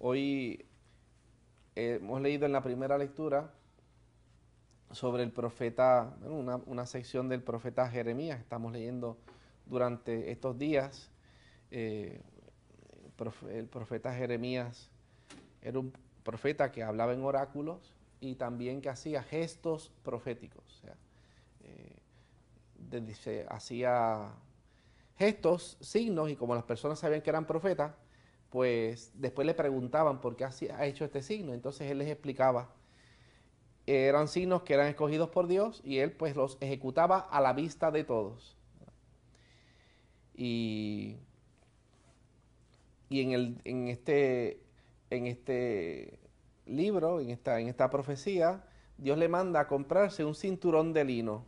Hoy eh, hemos leído en la primera lectura sobre el profeta, una, una sección del profeta Jeremías, estamos leyendo durante estos días. Eh, el profeta Jeremías era un profeta que hablaba en oráculos y también que hacía gestos proféticos. O sea, eh, hacía gestos, signos, y como las personas sabían que eran profetas, pues después le preguntaban por qué ha hecho este signo. Entonces él les explicaba. Eran signos que eran escogidos por Dios y él pues los ejecutaba a la vista de todos. Y, en, el, en, este, en este libro, en esta, en esta profecía, Dios le manda a comprarse un cinturón de lino.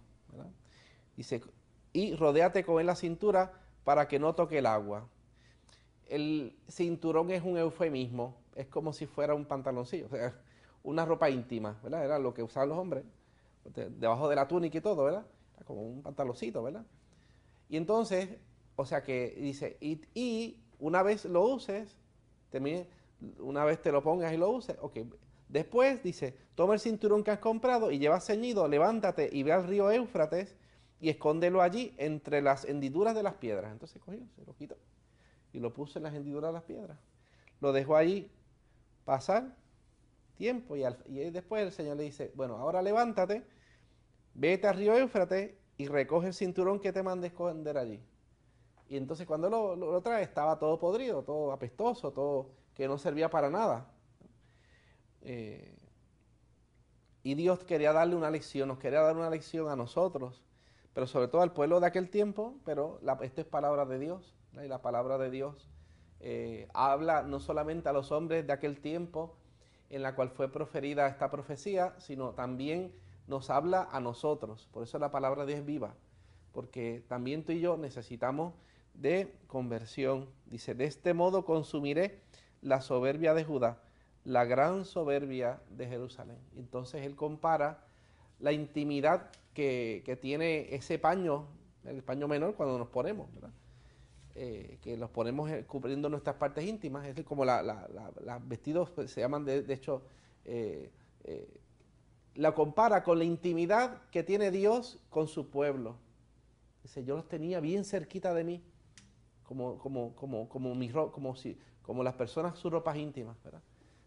Y, y rodeate con él la cintura para que no toque el agua. El cinturón es un eufemismo, es como si fuera un pantaloncillo, o sea, una ropa íntima, ¿verdad? Era lo que usaban los hombres, debajo de la túnica y todo, ¿verdad? Era como un pantaloncito, ¿verdad? Y entonces, o sea que dice, y, una vez lo uses, una vez te lo pongas y lo uses, ok. Después dice, toma el cinturón que has comprado y lleva ceñido, levántate y ve al río Éufrates y escóndelo allí entre las hendiduras de las piedras. Entonces cogió, se lo quitó y lo puso en la hendidura de las piedras. Lo dejó allí pasar tiempo y, después el Señor le dice, bueno, ahora levántate, vete al río Éufrates y recoge el cinturón que te mandé esconder allí. Y entonces cuando lo, trae estaba todo podrido, todo apestoso, todo que no servía para nada. Eh, y Dios quería darle una lección, nos quería dar una lección a nosotros, pero sobre todo al pueblo de aquel tiempo, pero esto es palabra de Dios y la palabra de Dios eh, habla no solamente a los hombres de aquel tiempo en la cual fue proferida esta profecía, sino también nos habla a nosotros. Por eso la palabra de Dios es viva, porque también tú y yo necesitamos de conversión. Dice, de este modo consumiré la soberbia de Judá, la gran soberbia de Jerusalén. Entonces él compara la intimidad que, tiene ese paño, el paño menor cuando nos ponemos, eh, que los ponemos eh, cubriendo nuestras partes íntimas, es como la, las vestidos pues, se llaman, de, hecho, eh, la compara con la intimidad que tiene Dios con su pueblo. Dice, yo los tenía bien cerquita de mí, como, como, como, como, mi, como, si, como las personas sus ropas íntimas. ¿verdad?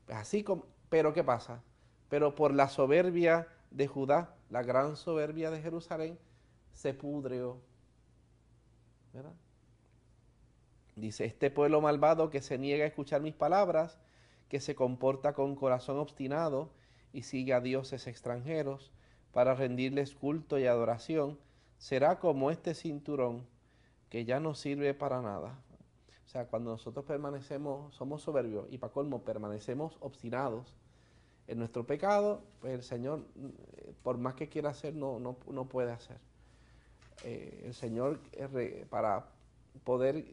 Pues así como, pero ¿qué pasa? Pero por la soberbia de Judá, la gran soberbia de Jerusalén, se pudrió ¿verdad? Dice, este pueblo malvado que se niega a escuchar mis palabras, que se comporta con corazón obstinado y sigue a dioses extranjeros para rendirles culto y adoración, será como este cinturón que ya no sirve para nada. O sea, cuando nosotros permanecemos, somos soberbios y para colmo permanecemos obstinados en nuestro pecado, pues el Señor, eh, por más que quiera hacer, no, puede hacer. Eh, el Señor, eh, para poder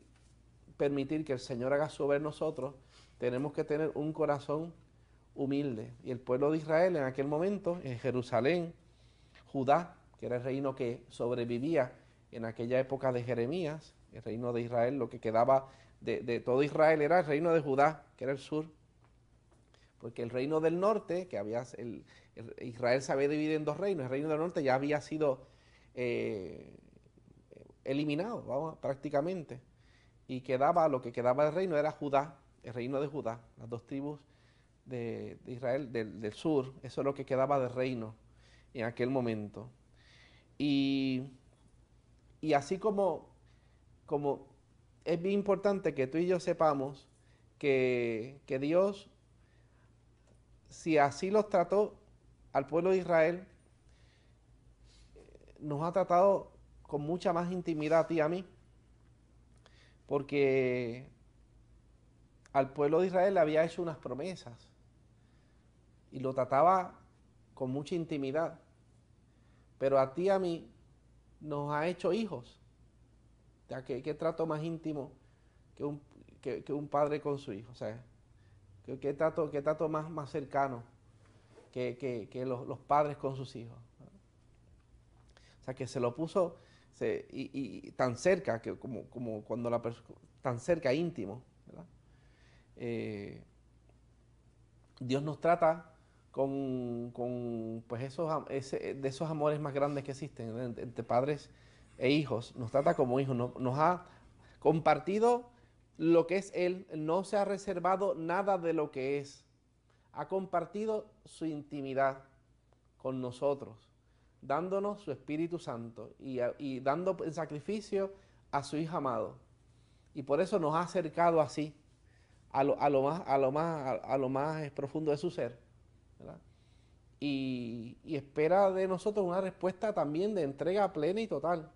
permitir que el Señor haga sobre nosotros, tenemos que tener un corazón humilde. Y el pueblo de Israel en aquel momento, en Jerusalén, Judá, que era el reino que sobrevivía en aquella época de Jeremías, el reino de Israel, lo que quedaba de, todo Israel era el reino de Judá, que era el sur. Porque el reino del norte, que había, Israel se había dividido en dos reinos, el reino del norte ya había sido eh, eliminado, vamos, prácticamente y quedaba, lo que quedaba del reino era Judá, el reino de Judá, las dos tribus de, Israel del, sur, eso es lo que quedaba del reino en aquel momento. Y, así como, como es bien importante que tú y yo sepamos que, que Dios, si así los trató al pueblo de Israel, eh, nos ha tratado con mucha más intimidad a ti y a mí porque al pueblo de Israel le había hecho unas promesas y lo trataba con mucha intimidad. Pero a ti a mí nos ha hecho hijos. ¿qué, trato más íntimo que un, padre con su hijo? O sea, ¿qué, trato, más, cercano que, los, padres con sus hijos? O sea, que se lo puso y, tan cerca, que como, como cuando la tan cerca, íntimo. Eh, Dios nos trata con, pues esos, de esos amores más grandes que existen entre, padres e hijos. Nos trata como hijos, nos ha compartido lo que es Él, no se ha reservado nada de lo que es. Ha compartido su intimidad con nosotros dándonos su Espíritu Santo y, dando en sacrificio a su Hijo amado. Y por eso nos ha acercado así, a lo, más, a lo más, a, lo más profundo de su ser. Y, espera de nosotros una respuesta también de entrega plena y total.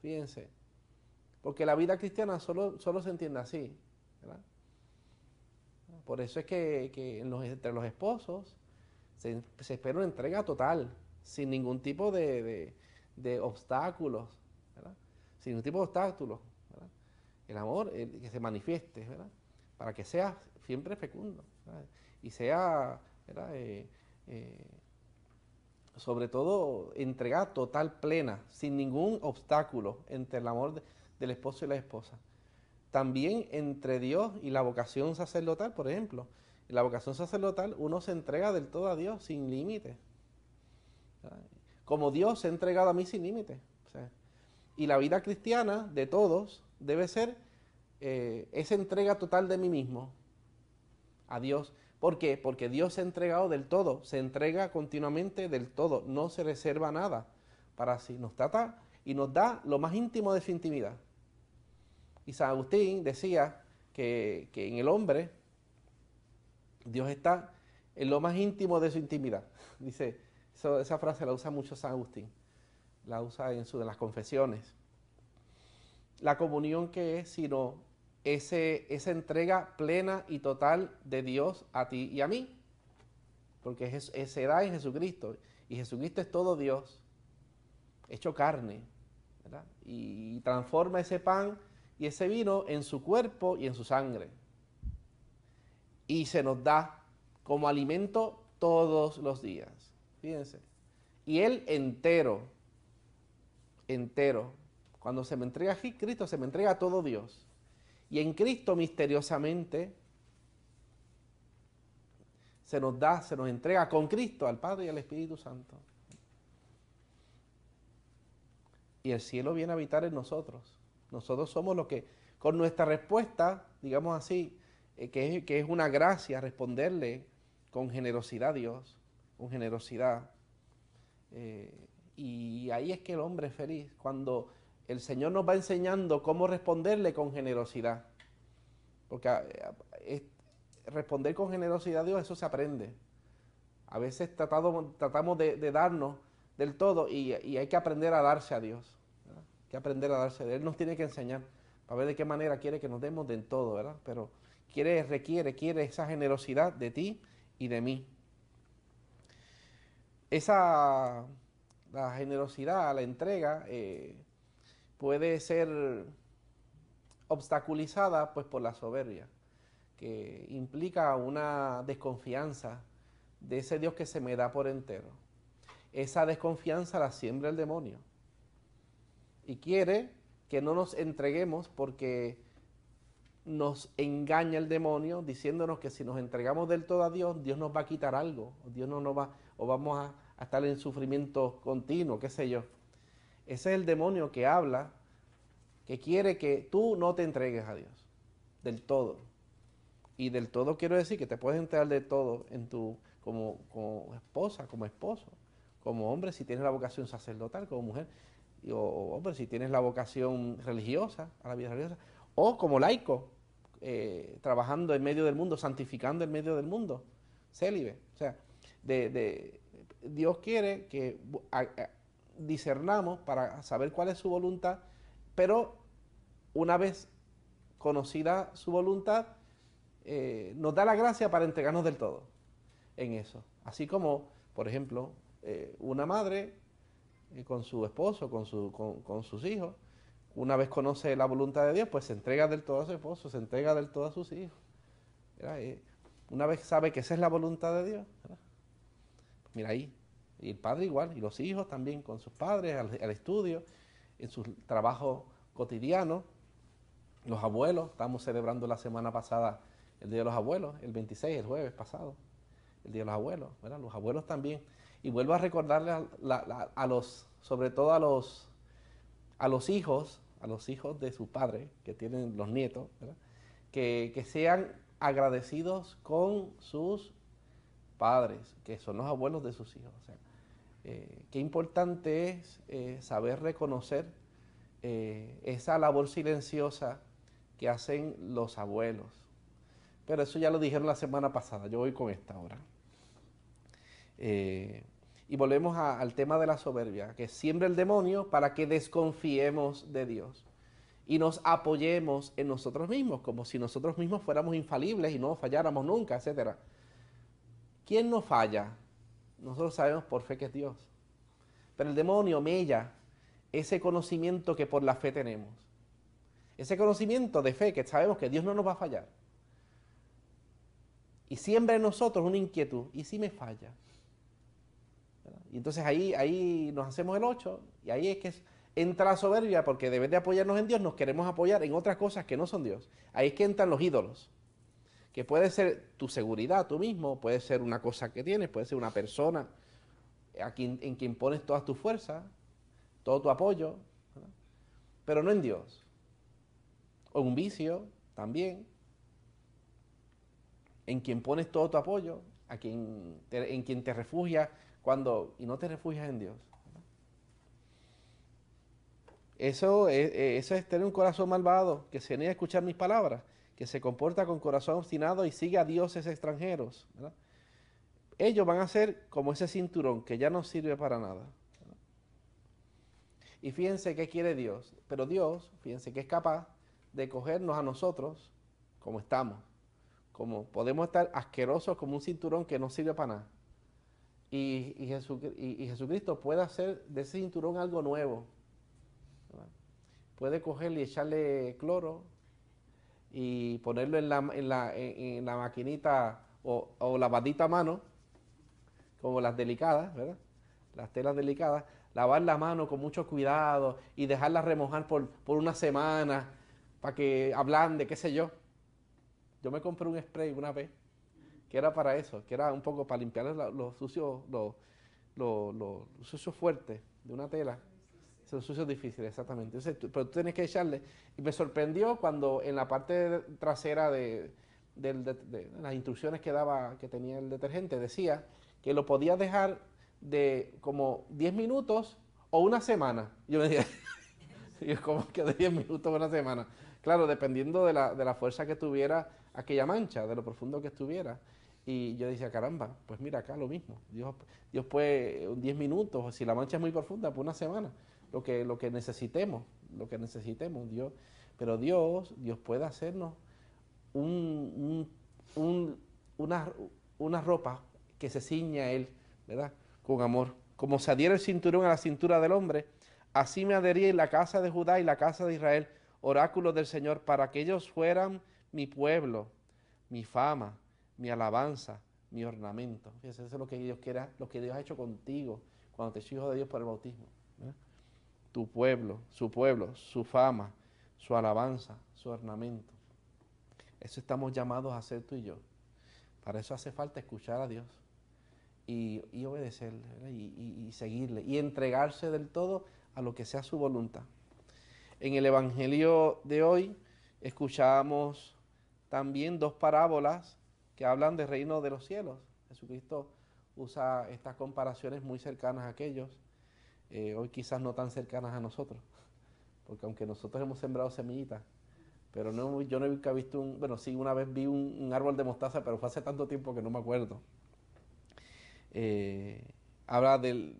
Fíjense. Porque la vida cristiana solo, solo se entiende así. Por eso es que, entre los esposos se, espera una entrega total sin ningún tipo de, de, obstáculos, sin ningún tipo de obstáculos. El amor el, que se manifieste, ¿verdad? para que sea siempre fecundo y sea, eh, eh, sobre todo, entregada total, plena, sin ningún obstáculo entre el amor del esposo y la esposa. También entre Dios y la vocación sacerdotal, por ejemplo. En la vocación sacerdotal uno se entrega del todo a Dios sin límites. Como Dios se ha entregado a mí sin límite. Y la vida cristiana de todos debe ser eh, esa entrega total de mí mismo a Dios. ¿Por qué? Porque Dios se ha entregado del todo, se entrega continuamente del todo, no se reserva nada para sí. Nos trata y nos da lo más íntimo de su intimidad. Y San Agustín decía que, que en el hombre Dios está en lo más íntimo de su intimidad. Dice, esa frase la usa mucho San Agustín, la usa en, su, las confesiones. La comunión que es sino ese, esa entrega plena y total de Dios a ti y a mí, porque es, es, en Jesucristo, y Jesucristo es todo Dios, hecho carne, y transforma ese pan y ese vino en su cuerpo y en su sangre. Y se nos da como alimento todos los días. Fíjense. Y él entero, entero, cuando se me entrega aquí Cristo, se me entrega a todo Dios. Y en Cristo misteriosamente se nos da, se nos entrega con Cristo al Padre y al Espíritu Santo. Y el cielo viene a habitar en nosotros. Nosotros somos los que, con nuestra respuesta, digamos así, eh, que, es, que es una gracia responderle con generosidad a Dios con generosidad. Eh, y ahí es que el hombre es feliz, cuando el Señor nos va enseñando cómo responderle con generosidad. Porque eh, responder con generosidad a Dios, eso se aprende. A veces tratamos de, darnos del todo y, hay que aprender a darse a Dios. Hay que aprender a darse. Él nos tiene que enseñar para ver de qué manera quiere que nos demos del todo, ¿verdad? Pero quiere, requiere, quiere esa generosidad de ti y de mí esa la generosidad, la entrega, eh, puede ser obstaculizada pues, por la soberbia, que implica una desconfianza de ese Dios que se me da por entero. Esa desconfianza la siembra el demonio y quiere que no nos entreguemos porque nos engaña el demonio diciéndonos que si nos entregamos del todo a Dios, Dios nos va a quitar algo, Dios no nos va, o vamos a, estar en sufrimiento continuo, qué sé yo. Ese es el demonio que habla, que quiere que tú no te entregues a Dios del todo. Y del todo quiero decir que te puedes entregar de todo en tu, como, esposa, como esposo, como hombre si tienes la vocación sacerdotal, como mujer, o hombre si tienes la vocación religiosa, a la vida religiosa, o como laico, eh, trabajando en medio del mundo, santificando en medio del mundo, célibe. O sea, de, Dios quiere que discernamos para saber cuál es su voluntad, pero una vez conocida su voluntad, eh, nos da la gracia para entregarnos del todo en eso. Así como, por ejemplo, eh, una madre eh, con su esposo, con sus hijos, una vez conoce la voluntad de Dios, pues se entrega del todo a su esposo, se entrega del todo a sus hijos. Una vez sabe que esa es la voluntad de Dios, Mira ahí. Y el padre igual, y los hijos también con sus padres, al, estudio, en su trabajo cotidiano. Los abuelos, estamos celebrando la semana pasada el Día de los Abuelos, el 26, el jueves pasado, el Día de los Abuelos, Los abuelos también. Y vuelvo a recordarle a, los, sobre todo a los, a los hijos, a los hijos de sus padres, que tienen los nietos, Que, que sean agradecidos con sus padres, que son los abuelos de sus hijos. Eh, qué importante es eh, saber reconocer eh, esa labor silenciosa que hacen los abuelos. Pero eso ya lo dijeron la semana pasada, yo voy con esta ahora. y volvemos al tema de la soberbia, que siembra el demonio para que desconfiemos de Dios y nos apoyemos en nosotros mismos, como si nosotros mismos fuéramos infalibles y no falláramos nunca, etcétera. ¿Quién no falla? Nosotros sabemos por fe que es Dios. Pero el demonio mella ese conocimiento que por la fe tenemos. Ese conocimiento de fe que sabemos que Dios no nos va a fallar. Y siembra en nosotros una inquietud. ¿Y si me falla? Y entonces ahí, ahí nos hacemos el ocho, y ahí es que entra la soberbia porque vez de apoyarnos en Dios, nos queremos apoyar en otras cosas que no son Dios. Ahí es que entran los ídolos que puede ser tu seguridad tú mismo, puede ser una cosa que tienes, puede ser una persona a quien, en quien pones todas tus fuerzas, todo tu apoyo, pero no en Dios. O un vicio también, en quien pones todo tu apoyo, a quien en quien te refugias cuando y no te refugias en Dios. Eso es, eso es tener un corazón malvado que se niega a escuchar mis palabras que se comporta con corazón obstinado y sigue a dioses extranjeros. Ellos van a ser como ese cinturón que ya no sirve para nada. Y fíjense qué quiere Dios. Pero Dios, fíjense que es capaz de cogernos a nosotros como estamos. Como podemos estar asquerosos como un cinturón que no sirve para nada. Y, y, Jesucristo, puede hacer de ese cinturón algo nuevo. Puede cogerle y echarle cloro, y ponerlo en la, en la, en la maquinita o, lavadita a mano, como las delicadas, ¿verdad? Las telas delicadas, lavar la mano con mucho cuidado y dejarla remojar por, una semana para que ablande, qué sé yo. Yo me compré un spray una vez que era para eso, que era un poco para limpiar los, sucios, los, los sucios fuertes de una tela son sucios difíciles, exactamente. pero tú tienes que echarle. Y me sorprendió cuando en la parte trasera de, de, las instrucciones que daba, que tenía el detergente, decía que lo podía dejar de como 10 minutos o una semana. Yo me dije, yo como que de 10 minutos o una semana. Claro, dependiendo de la, de la fuerza que tuviera aquella mancha, de lo profundo que estuviera. Y yo decía, caramba, pues mira acá lo mismo. Dios, Dios puede 10 minutos, o si la mancha es muy profunda, pues una semana lo que, lo que necesitemos, lo que necesitemos, Dios. Pero Dios, Dios puede hacernos un, una, ropa que se ciña a Él, ¿verdad? Con amor. Como se adhiera el cinturón a la cintura del hombre, así me en la casa de Judá y la casa de Israel, oráculo del Señor, para que ellos fueran mi pueblo, mi fama, mi alabanza, mi ornamento. Fíjense, eso es lo que Dios quiera lo que Dios ha hecho contigo cuando te hijo de Dios por el bautismo tu pueblo, su pueblo, su fama, su alabanza, su ornamento. Eso estamos llamados a hacer tú y yo. Para eso hace falta escuchar a Dios y, obedecerle y, y, seguirle y entregarse del todo a lo que sea su voluntad. En el Evangelio de hoy escuchamos también dos parábolas que hablan del reino de los cielos. Jesucristo usa estas comparaciones muy cercanas a aquellos. Eh, hoy quizás no tan cercanas a nosotros, porque aunque nosotros hemos sembrado semillitas, pero no, yo nunca he visto un, bueno, sí, una vez vi un, árbol de mostaza, pero fue hace tanto tiempo que no me acuerdo. Eh, habla de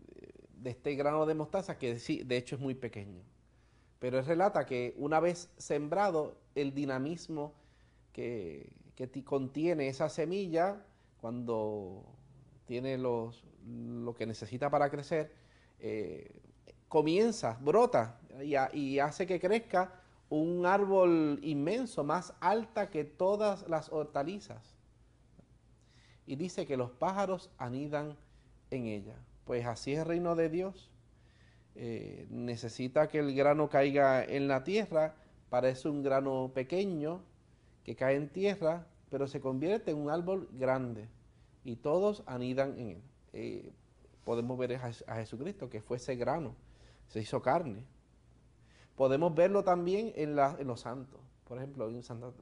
este grano de mostaza que sí, de hecho es muy pequeño, pero él relata que una vez sembrado, el dinamismo que, contiene esa semilla, cuando tiene lo que necesita para crecer, eh, comienza, brota y, hace que crezca un árbol inmenso, más alta que todas las hortalizas. Y dice que los pájaros anidan en ella. Pues así es el reino de Dios. Eh, necesita que el grano caiga en la tierra, parece un grano pequeño que cae en tierra, pero se convierte en un árbol grande y todos anidan en él. Eh, Podemos ver a Jesucristo que fue ese grano, se hizo carne. Podemos verlo también en, los santos. Por ejemplo, hay un santa,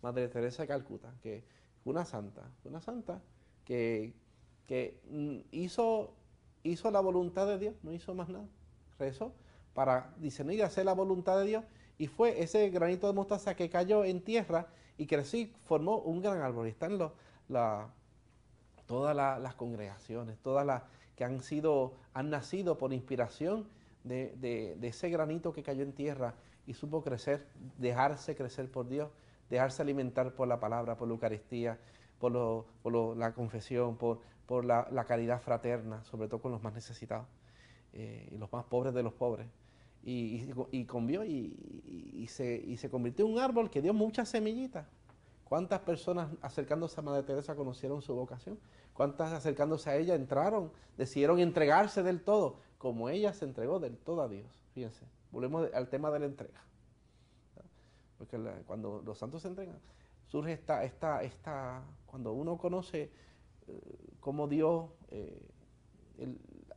Madre Teresa de Calcuta, que una santa, una santa que, mm, hizo, hizo la voluntad de Dios, no hizo más nada. Rezó para discernir y hacer la voluntad de Dios y fue ese granito de mostaza que cayó en tierra y creció formó un gran árbol. Y están todas las congregaciones, todas las que han, sido, han nacido por inspiración de, ese granito que cayó en tierra y supo crecer, dejarse crecer por Dios, dejarse alimentar por la palabra, por la Eucaristía, por, la confesión, por, por la, caridad fraterna, sobre todo con los más necesitados eh, y los más pobres de los pobres. Y, convió y, y, se, y se convirtió en un árbol que dio muchas semillitas. ¿Cuántas personas acercándose a Madre Teresa conocieron su vocación? ¿Cuántas acercándose a ella entraron, decidieron entregarse del todo, como ella se entregó del todo a Dios? Fíjense, volvemos al tema de la entrega. Porque cuando los santos se entregan, surge esta, esta, esta cuando uno conoce eh, cómo Dios eh,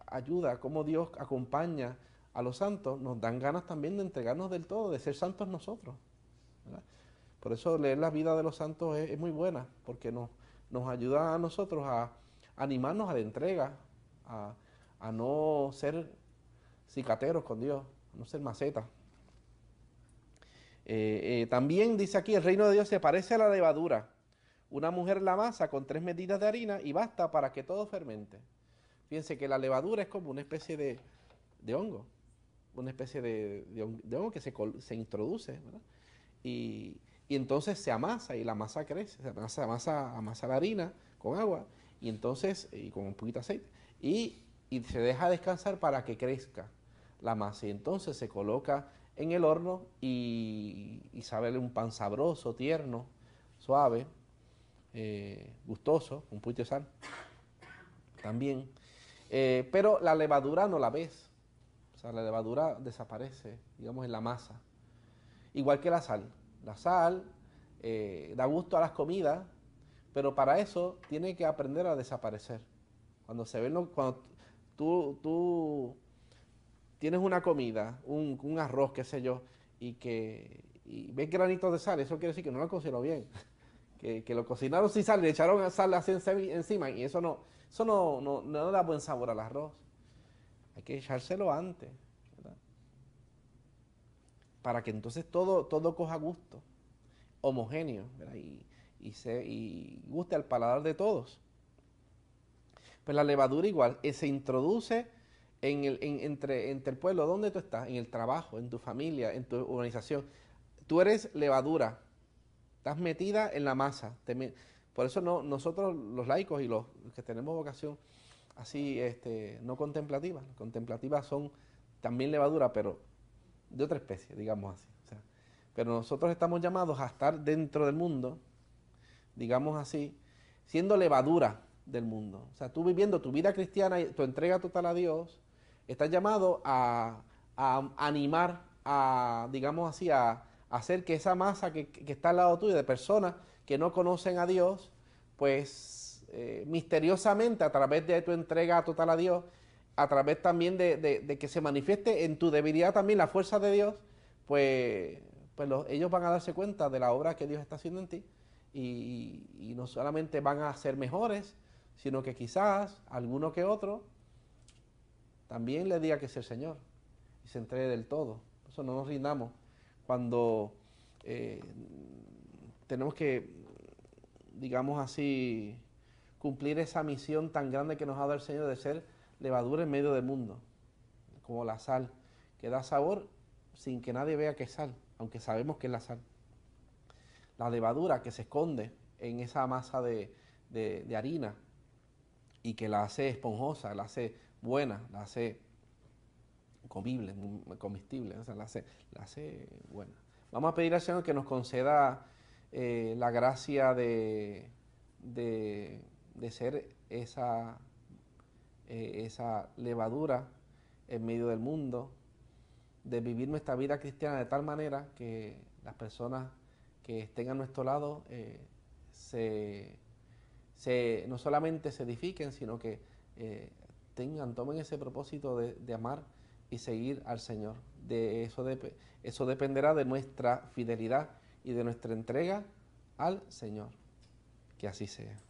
ayuda, cómo Dios acompaña a los santos, nos dan ganas también de entregarnos del todo, de ser santos nosotros. Por eso leer la vida de los santos es, muy buena, porque nos, nos ayuda a nosotros a animarnos a la entrega, a, no ser cicateros con Dios, a no ser macetas. Eh, eh, también dice aquí, el reino de Dios se parece a la levadura. Una mujer la masa con tres medidas de harina y basta para que todo fermente. Fíjense que la levadura es como una especie de, hongo, una especie de, hongo que se, introduce Y, y entonces se amasa y la masa crece, se amasa, amasa, la harina con agua y entonces y con un poquito de aceite y, se deja descansar para que crezca la masa y entonces se coloca en el horno y, y sabe un pan sabroso, tierno, suave, eh, gustoso, un poquito de sal también. Eh, pero la levadura no la ves, o sea, la levadura desaparece, digamos, en la masa, igual que la sal la sal, eh, da gusto a las comidas, pero para eso tiene que aprender a desaparecer. Cuando se ven, cuando tú, tú tienes una comida, un, arroz, qué sé yo, y que ves granitos de sal, eso quiere decir que no lo cocinó bien. Que, lo cocinaron sin sal, le echaron sal así encima y eso no, eso no da buen sabor al arroz. Hay que echárselo antes para que entonces todo, todo coja gusto, homogéneo, y, se, guste al paladar de todos. Pues la levadura igual eh, se introduce en el, entre, entre el pueblo, ¿dónde tú estás? En el trabajo, en tu familia, en tu organización. Tú eres levadura, estás metida en la masa. por eso no, nosotros los laicos y los que tenemos vocación así este, no contemplativa, contemplativas son también levadura, pero de otra especie, digamos así. pero nosotros estamos llamados a estar dentro del mundo, digamos así, siendo levadura del mundo. O sea, tú viviendo tu vida cristiana, y tu entrega total a Dios, estás llamado a, animar, a, digamos así, a, hacer que esa masa que, está al lado tuyo de personas que no conocen a Dios, pues eh, misteriosamente a través de tu entrega total a Dios, a través también de, que se manifieste en tu debilidad también la fuerza de Dios, pues, pues ellos van a darse cuenta de la obra que Dios está haciendo en ti y, no solamente van a ser mejores, sino que quizás alguno que otro también le diga que es el Señor y se entregue del todo. eso no nos rindamos cuando eh, tenemos que, digamos así, cumplir esa misión tan grande que nos ha dado el Señor de ser levadura en medio del mundo, como la sal, que da sabor sin que nadie vea que es sal, aunque sabemos que es la sal. La levadura que se esconde en esa masa de, harina y que la hace esponjosa, la hace buena, la hace comible, comestible, la hace, buena. Vamos a pedir al Señor que nos conceda eh, la gracia de, de ser esa eh, esa levadura en medio del mundo, de vivir nuestra vida cristiana de tal manera que las personas que estén a nuestro lado eh, se, no solamente se edifiquen, sino que eh, tengan, tomen ese propósito de, amar y seguir al Señor. De eso, eso dependerá de nuestra fidelidad y de nuestra entrega al Señor. Que así sea.